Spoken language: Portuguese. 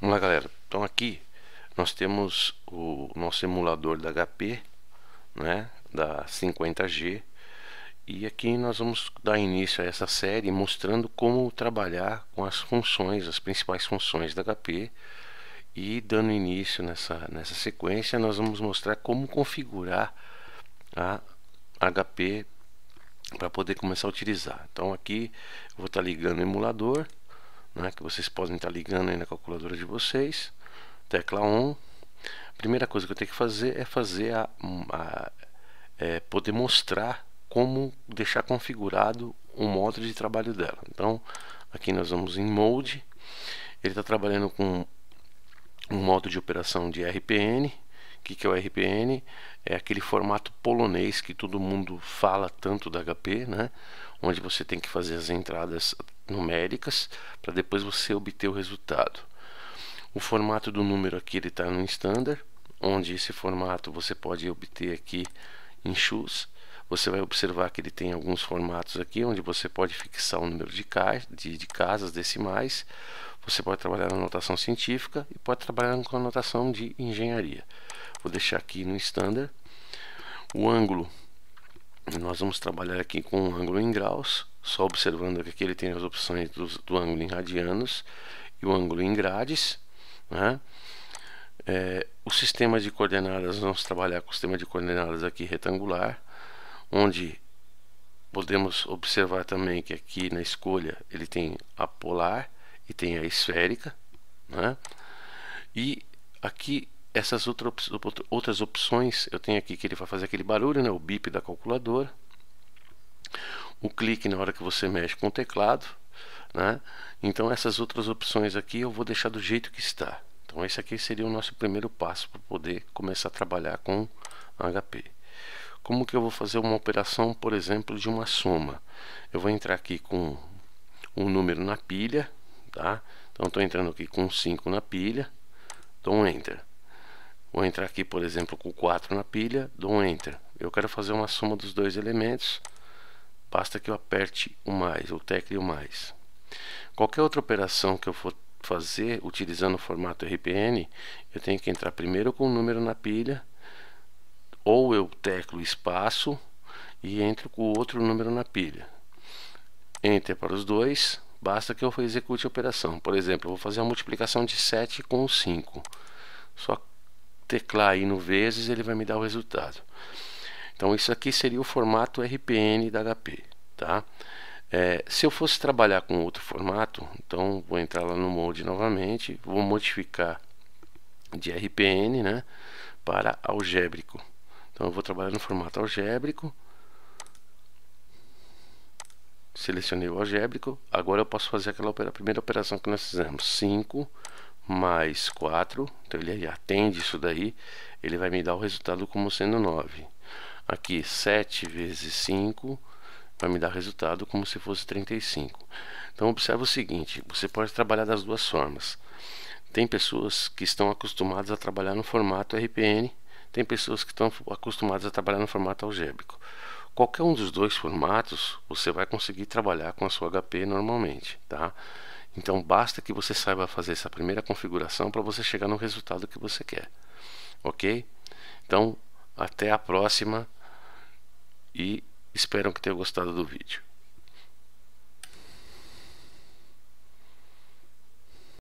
Vamos lá galera, então aqui nós temos o nosso emulador da HP, né, da 50G e aqui nós vamos dar início a essa série mostrando como trabalhar com as funções, as principais funções da HP e dando início nessa, nessa sequência nós vamos mostrar como configurar a HP para poder começar a utilizar. Então aqui eu vou estar tá ligando o emulador né, que vocês podem estar ligando aí na calculadora de vocês, tecla ON. A primeira coisa que eu tenho que fazer é fazer a, a é, poder mostrar como deixar configurado o modo de trabalho dela. Então, aqui nós vamos em Mode. Ele está trabalhando com um modo de operação de RPN. O que, que é o RPN? É aquele formato polonês que todo mundo fala tanto da HP, né? onde você tem que fazer as entradas numéricas para depois você obter o resultado. O formato do número aqui ele está no standard, onde esse formato você pode obter aqui em Xus. Você vai observar que ele tem alguns formatos aqui, onde você pode fixar o número de, ca de, de casas decimais. Você pode trabalhar na notação científica e pode trabalhar com a notação de engenharia. Vou deixar aqui no standard. O ângulo nós vamos trabalhar aqui com um ângulo em graus, só observando que aqui ele tem as opções do, do ângulo em radianos e o ângulo em grades. Né? É, o sistema de coordenadas, vamos trabalhar com o sistema de coordenadas aqui retangular, onde podemos observar também que aqui na escolha ele tem a polar e tem a esférica. Né? E aqui essas outras opções, eu tenho aqui que ele vai fazer aquele barulho, né? o bip da calculadora, o clique na hora que você mexe com o teclado, né? Então essas outras opções aqui eu vou deixar do jeito que está. Então esse aqui seria o nosso primeiro passo para poder começar a trabalhar com HP. Como que eu vou fazer uma operação, por exemplo, de uma soma? Eu vou entrar aqui com um número na pilha, tá? Então estou entrando aqui com 5 na pilha, dou um Enter. Vou entrar aqui, por exemplo, com 4 na pilha, dou um Enter. Eu quero fazer uma soma dos dois elementos, basta que eu aperte o mais, o tecle o mais. Qualquer outra operação que eu for fazer utilizando o formato RPN, eu tenho que entrar primeiro com o um número na pilha, ou eu teclo espaço e entro com o outro número na pilha. Enter para os dois, basta que eu execute a operação. Por exemplo, eu vou fazer a multiplicação de 7 com 5. Só teclar aí no vezes, ele vai me dar o resultado. Então isso aqui seria o formato RPN da HP, tá? É, se eu fosse trabalhar com outro formato, então vou entrar lá no molde novamente, vou modificar de RPN, né, para algébrico. Então eu vou trabalhar no formato algébrico. Selecionei o algébrico, agora eu posso fazer aquela primeira operação que nós fizemos, 5 mais 4, então ele atende isso daí, ele vai me dar o resultado como sendo 9. Aqui 7 vezes 5 vai me dar resultado como se fosse 35. Então observa o seguinte, você pode trabalhar das duas formas. Tem pessoas que estão acostumadas a trabalhar no formato RPN, tem pessoas que estão acostumadas a trabalhar no formato algébrico. Qualquer um dos dois formatos, você vai conseguir trabalhar com a sua HP normalmente, tá? Então basta que você saiba fazer essa primeira configuração para você chegar no resultado que você quer. Ok? Então até a próxima e espero que tenha gostado do vídeo.